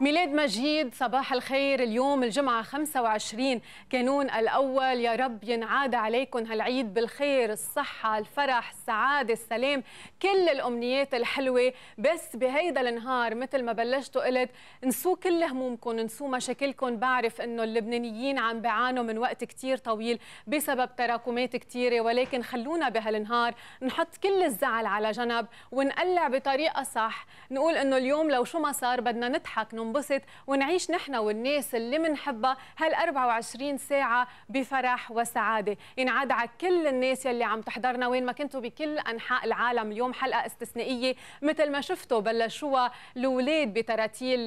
ميلاد مجيد صباح الخير اليوم الجمعة 25 كانون الأول يا رب ينعاد عليكم هالعيد بالخير الصحة الفرح السعادة السلام كل الأمنيات الحلوة بس بهيدا النهار مثل ما بلشتوا قلت انسوا كل همومكم انسوا مشاكلكم بعرف أنه اللبنانيين عم بيعانوا من وقت كتير طويل بسبب تراكمات كتيرة ولكن خلونا بهالنهار نحط كل الزعل على جنب ونقلع بطريقة صح نقول أنه اليوم لو شو ما صار بدنا نضحك وننبسط ونعيش نحن والناس اللي منحبها هال 24 ساعة بفرح وسعادة ينعاد على كل الناس يلي عم تحضرنا وين ما كنتوا بكل أنحاء العالم اليوم حلقة استثنائية مثل ما شفتوا بلشوها الأولاد بتراتيل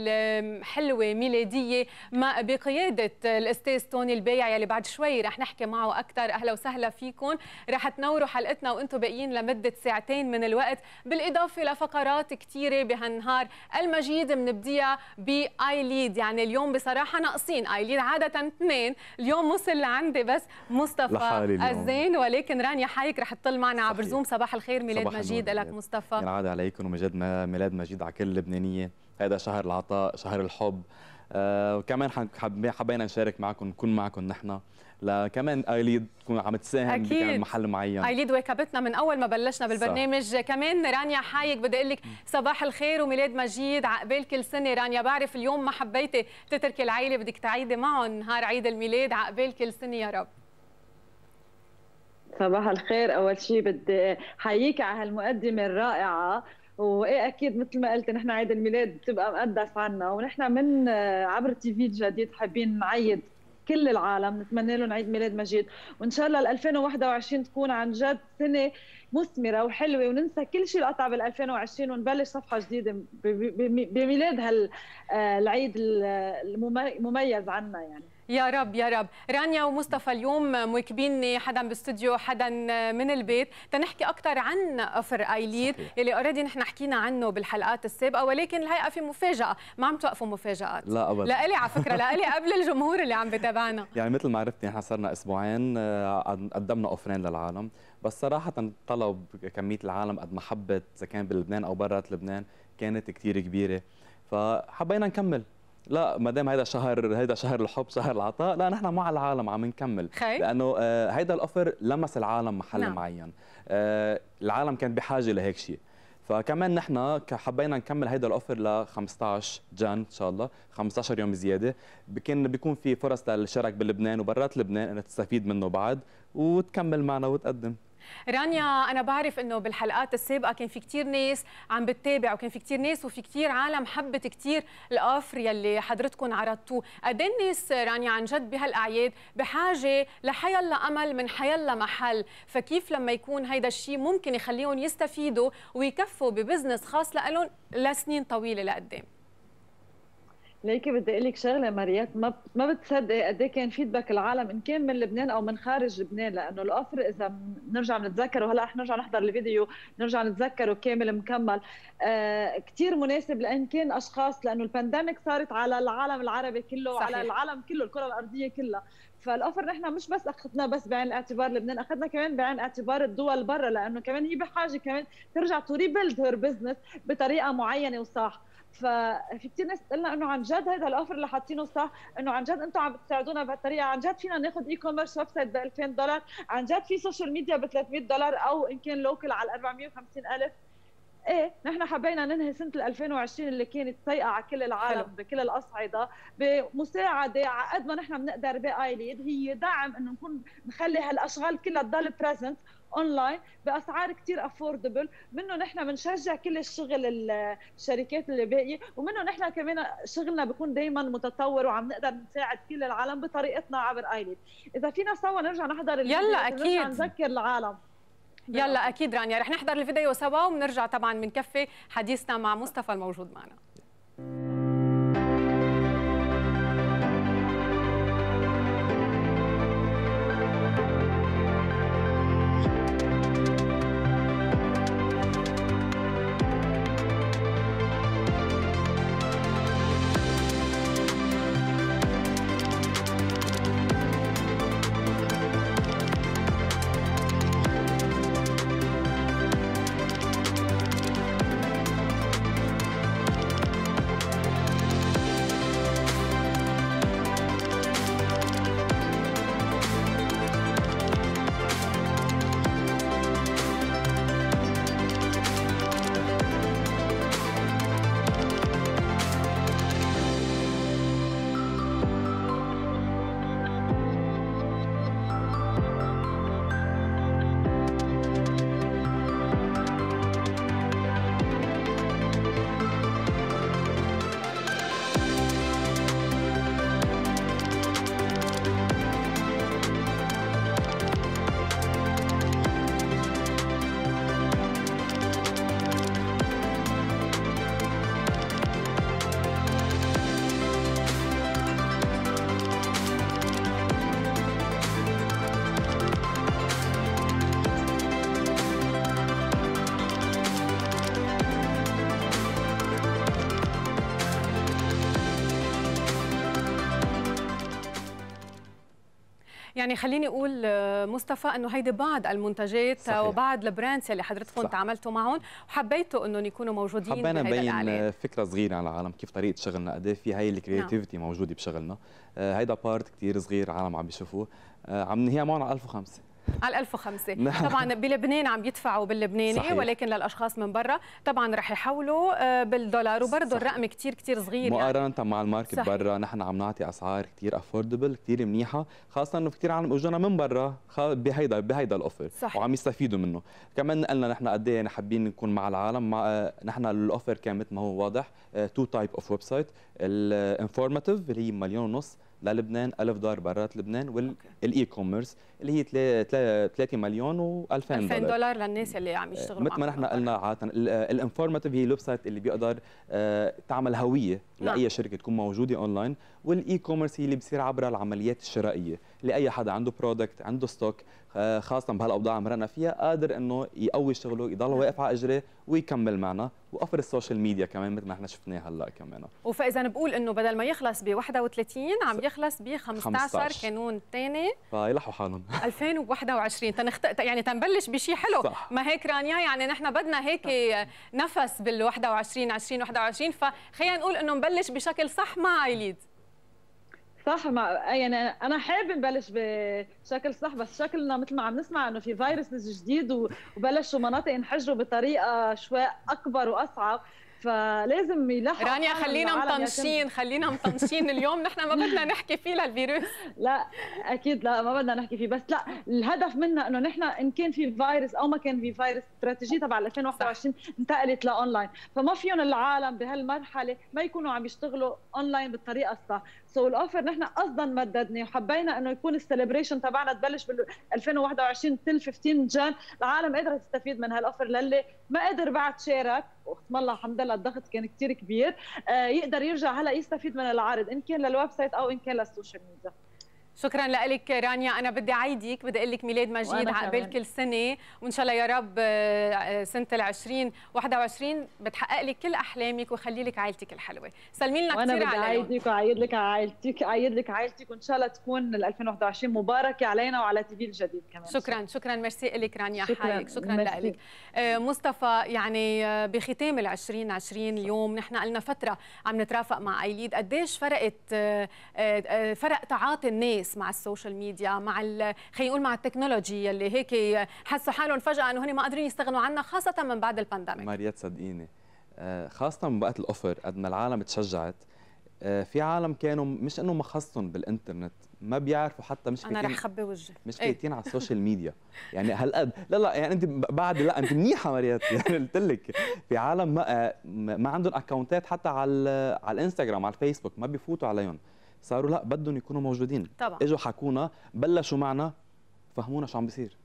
حلوة ميلادية ما بقيادة الأستاذ توني البايع يلي بعد شوي رح نحكي معه أكثر أهلا وسهلا فيكم رح تنوروا حلقتنا وأنتم باقيين لمدة ساعتين من الوقت بالإضافة لفقرات كثيرة بهالنهار المجيد بنبديها ب بايليد يعني اليوم بصراحه ناقصين ايليد عاده اثنين اليوم وصل لعندي بس مصطفى الزين ولكن رانيا حايك رح تطل معنا عبر زوم صباح الخير ميلاد صباح مجيد لك مصطفى ينعاد عليكم ومجد ميلاد مجيد على كل لبنانيه هذا شهر العطاء شهر الحب آه، وكمان حبينا نشارك معكم نكون معكم نحن لكمان ايليد تكون عم تساهم محل معين ايليد واكبتنا من اول ما بلشنا بالبرنامج صح. كمان رانيا حايك بدي اقول لك صباح الخير وميلاد مجيد عقبال كل سنه رانيا بعرف اليوم ما حبيتي تتركي العائله بدك تعيدي معهم نهار عيد الميلاد عقبال كل سنه يا رب صباح الخير اول شيء بدي حييك على هالمقدمه الرائعه وايه اكيد مثل ما قلت نحن عيد الميلاد بتبقى مقدس عنا ونحن من آه، عبر تي في الجديد حابين نعيد كل العالم نتمنى لهم عيد ميلاد مجيد وان شاء الله 2021 تكون عن جد سنه مثمره وحلوه وننسى كل شيء قطع بال 2020 ونبلش صفحه جديده بميلاد هالعيد آه، المميز عنا يعني يا رب يا رب رانيا ومصطفى اليوم مواكبيني حدا بالاستديو حدا من البيت تنحكي اكثر عن قفر ايليد اللي اوريدي نحن حكينا عنه بالحلقات السابقه ولكن الحقيقه في مفاجاه ما عم توقفوا مفاجات لا ابدا لالي على فكره لالي قبل الجمهور اللي عم بتابعنا يعني مثل ما عرفتي نحن صرنا اسبوعين آه، قدمنا اوفرين للعالم بس صراحه طلب كميه العالم قد ما حبت اذا كان بلبنان او برات لبنان كانت كثير كبيره فحبينا نكمل لا ما دام هذا شهر هذا شهر الحب شهر العطاء لا نحن مع العالم عم نكمل خي. لانه هذا آه، الاوفر لمس العالم محل نعم. معين آه، العالم كانت بحاجه لهيك شيء فكمان نحن حبينا نكمل هيدا الاوفر ل 15 جان ان شاء الله 15 يوم زياده كان بيكون في فرص للشرك بلبنان وبرات لبنان انها تستفيد منه بعد وتكمل معنا وتقدم رانيا انا بعرف انه بالحلقات السابقه كان في كثير ناس عم بتتابع وكان في كثير ناس وفي كثير عالم حبت كثير القفر يلي حضرتكم عرضتوه قد إيه الناس رانيا عن جد بهالاعياد بحاجه لحيلا امل من حيلا محل فكيف لما يكون هيدا الشيء ممكن يخليهم يستفيدوا ويكفوا ببزنس خاص لهم لسنين طويله لقدام ليك بدي اقول لك شغله ماريات ما ما بتصدقي قد إيه كان فيدباك العالم ان كان من لبنان او من خارج لبنان لانه الاوفر اذا بنرجع نتذكره هلا رح نرجع نحضر الفيديو نرجع نتذكره كامل مكمل آه كثير مناسب لان كان اشخاص لانه البانديميك صارت على العالم العربي كله صحيح. على العالم كله الكره الارضيه كلها فالاوفر نحن مش بس اخذناه بس بعين الاعتبار لبنان اخذنا كمان بعين الاعتبار الدول برا لانه كمان هي بحاجه كمان ترجع تو هير بزنس بطريقه معينه وصح ففي كثير ناس قلنا انه عن جد هذا الاوفر اللي حاطينه صح انه عن جد انتم عم بتساعدونا بهالطريقه عن جد فينا ناخذ اي كوميرس ويب سايت ب 2000 دولار عن جد في سوشيال ميديا ب 300 دولار او ان كان لوكل على 450 الف ايه نحن حبينا ننهي سنه 2020 اللي كانت سيئه على كل العالم حلو. بكل الاصعده بمساعده على قد ما نحن بنقدر بايليد هي دعم انه نكون نخلي هالاشغال كلها تضل بريزنت اونلاين باسعار كثير افوردبل منه نحن بنشجع كل الشغل الشركات اللي باقيه ومنه نحن كمان شغلنا بيكون دائما متطور وعم نقدر نساعد كل العالم بطريقتنا عبر ايليد اذا فينا سوا نرجع نحضر يلا اكيد نرجع نذكر العالم يلا اكيد رانيا رح نحضر الفيديو سوا وبنرجع طبعا بنكفي حديثنا مع مصطفى الموجود معنا يعني خليني اقول آه، مصطفى انه هيدي بعض المنتجات آه، صحيح. وبعض البراندز اللي حضرتكم تعاملتوا معهم وحبيتوا انهم يكونوا موجودين حبينا نبين فكره صغيره على العالم كيف طريقه شغلنا قد إيه في هي الكرياتيفيتي نعم. موجوده بشغلنا آه، هيدا بارت كثير صغير عالم عم بيشوفوه عم نهيها معهم 1005 على 1005 نعم. طبعا بلبنان عم يدفعوا باللبناني صحيح. ولكن للاشخاص من برا طبعا رح يحولوا آه، بالدولار وبرضه الرقم كثير كثير صغير يعني. مقارنه يعني. مع الماركت صحيح. برا نحن عم نعطي اسعار كثير افوردبل كثير منيحه خاصه انه كثير عالم اجونا من برا بهيدا بهيدا الاوفر وعم يستفيدوا منه كمان قلنا نحن قد ايه يعني حابين نكون مع العالم مع آه، نحن الاوفر كان مثل ما هو واضح تو تايب اوف ويب سايت الانفورماتيف اللي هي مليون ونص للبنان 1000 دولار برات لبنان والاي كوميرس اللي هي 3 مليون و2000 دولار 2000 دولار للناس اللي عم آه، يشتغلوا مثل ما نحن قلنا عاده الانفورماتيف هي الويب سايت اللي بيقدر آه، تعمل هويه نعم. لاي شركه تكون موجوده اونلاين والاي كوميرس هي اللي بصير عبر العمليات الشرائيه لاي حدا عنده برودكت عنده ستوك آه، خاصه بهالاوضاع اللي مرقنا فيها قادر انه يقوي شغله يضل واقف على اجره ويكمل معنا وافر السوشيال ميديا كمان مثل ما احنا شفناه هلا كمان وفاذا بقول انه بدل ما يخلص ب 31 عم يخلص ب 15, 15 كانون ثاني فيلحوا آه، حالهم 2021 تنخت... يعني تنبلش بشيء حلو صح. ما هيك رانيا يعني نحن بدنا هيك نفس بال 21 20 21 فخلينا نقول انه نبلش بشكل صح مع ايليد صح ما يعني انا حابب نبلش بشكل صح بس شكلنا مثل ما عم نسمع انه في فيروس جديد وبلشوا مناطق ينحجروا بطريقه شوي اكبر واصعب فلازم يلحقوا رانيا خلينا مطنشين خلينا مطنشين اليوم نحن ما بدنا نحكي فيه للفيروس لا اكيد لا ما بدنا نحكي فيه بس لا الهدف منا انه نحن ان كان في فيروس او ما كان في فيروس استراتيجيه تبع 2021 انتقلت لاونلاين فما فيهم العالم بهالمرحله ما يكونوا عم يشتغلوا اونلاين بالطريقه الصح سو so, الاوفر نحن قصدا مددنا وحبينا انه يكون السليبريشن تبعنا تبلش بال 2021 تل 15 جان العالم قدرت تستفيد من هالاوفر للي ما قدر بعد شارك واختم الله الحمد لله الضغط كان كثير كبير آه يقدر يرجع هلا يستفيد من العرض ان كان للويب سايت او ان كان للسوشيال ميديا شكرا لك رانيا انا بدي اعيدك بدي اقول لك ميلاد مجيد عقبال كل سنه وان شاء الله يا رب آه، آه، سنه ال 20 21 بتحقق لك كل احلامك وخلي لك عائلتك الحلوه سلمي لنا كثير وانا بدي اعيدك واعيد لك عائلتك اعيد لك عائلتك وان شاء الله تكون ال 2021 مباركه علينا وعلى تي في الجديد كمان شكرا شكرا ميرسي لك رانيا شكرا حالك شكرا لك آه، مصطفى يعني بختام ال 2020 اليوم نحن قلنا فتره عم نترافق مع ايليد قديش فرقت فرق تعاطي الناس مع السوشيال ميديا مع خلينا نقول مع التكنولوجي يلي هيك حسوا حالهم فجاه انه هن ما قادرين يستغنوا عنها خاصه من بعد البانديميك ماريا صدقيني آه، خاصه من وقت الاوفر قد ما العالم تشجعت آه، في عالم كانوا مش انه مخصصهم بالانترنت ما بيعرفوا حتى مش انا رح خبي وجهي مش إيه. كايتين على السوشيال ميديا يعني هالقد لا لا يعني انت بعد لا انت منيحه مريات يعني قلت لك في عالم ما آه، ما عندهم اكونتات حتى على على الانستغرام على الفيسبوك ما بيفوتوا عليهم صاروا لا بدهم يكونوا موجودين طبعا اجوا حكونا بلشوا معنا فهمونا شو عم بيصير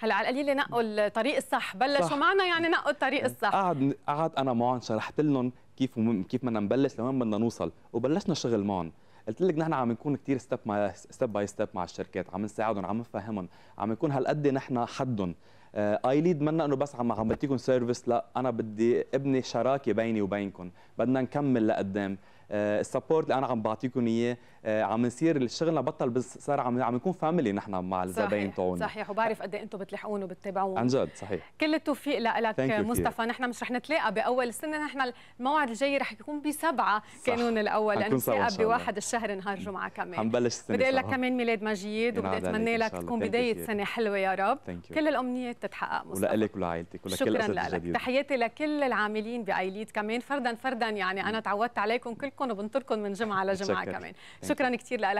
هلا على القليله نقوا الطريق الصح بلشوا صح. معنا يعني نقوا الطريق الصح يعني قعد قعد انا معهم شرحت لهم كيف مم... كيف بدنا نبلش لوين بدنا نوصل وبلشنا شغل معهم قلت لك نحن عم نكون كثير ستيب باي ستيب باي ستيب مع الشركات عم نساعدهم عم نفهمهم عم نكون هالقد نحن حدهم اي آه، ليد منا انه بس عم عم بديكم سيرفيس لا انا بدي ابني شراكه بيني وبينكم بدنا نكمل لقدام آه، السبورت اللي انا عم بعطيكم اياه آه، عم نصير الشغلنا بطل بس صار عم عم نكون فاميلي نحن مع الزباين تبعونا صحيح صحيح وبعرف قد ايه انتم بتلحقون وبتتابعون عن جد صحيح كل التوفيق لك مصطفى نحن مش رح نتلاقى باول السنه نحن الموعد الجاي رح يكون بسبعه كانون الاول لانه نتلاقى بواحد الشهر نهار جمعه كمان حنبلش السنه بدي اقول لك كمان ميلاد مجيد وبدي اتمنى لك تكون بدايه سنه حلوه يا رب كل الامنيات تتحقق مصطفى ولك ولعائلتك ولكل شكرا لك تحياتي لكل العاملين بايليت كمان فردا فردا يعني انا تعودت عليكم كل بنشارككم وبنطركم من جمعه لجمعه كمان شكرا كثير لك